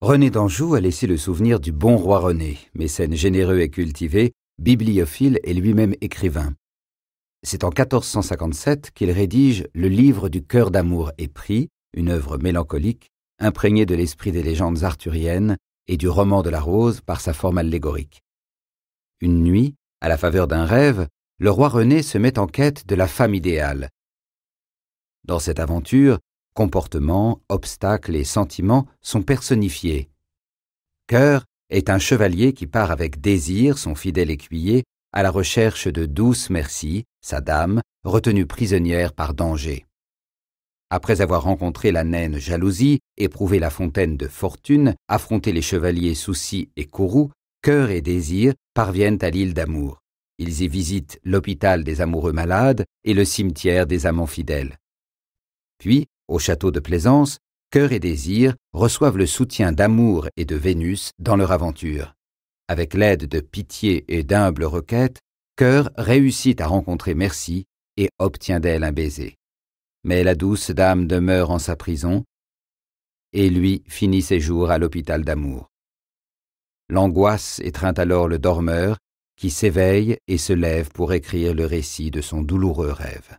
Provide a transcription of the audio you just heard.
René d'Anjou a laissé le souvenir du bon roi René, mécène généreux et cultivé, bibliophile et lui-même écrivain. C'est en 1457 qu'il rédige le livre du cœur d'amour et épris, une œuvre mélancolique, imprégnée de l'esprit des légendes arthuriennes et du roman de la rose par sa forme allégorique. Une nuit, à la faveur d'un rêve, le roi René se met en quête de la femme idéale. Dans cette aventure, Comportements, obstacles et sentiments sont personnifiés. Cœur est un chevalier qui part avec désir, son fidèle écuyer, à la recherche de douce merci, sa dame, retenue prisonnière par danger. Après avoir rencontré la naine jalousie, éprouvé la fontaine de fortune, affronté les chevaliers soucis et courroux, cœur et désir parviennent à l'île d'amour. Ils y visitent l'hôpital des amoureux malades et le cimetière des amants fidèles. Puis, au château de Plaisance, Cœur et Désir reçoivent le soutien d'Amour et de Vénus dans leur aventure. Avec l'aide de Pitié et d'humbles requêtes, Cœur réussit à rencontrer Merci et obtient d'elle un baiser. Mais la douce dame demeure en sa prison et lui finit ses jours à l'hôpital d'amour. L'angoisse étreint alors le dormeur qui s'éveille et se lève pour écrire le récit de son douloureux rêve.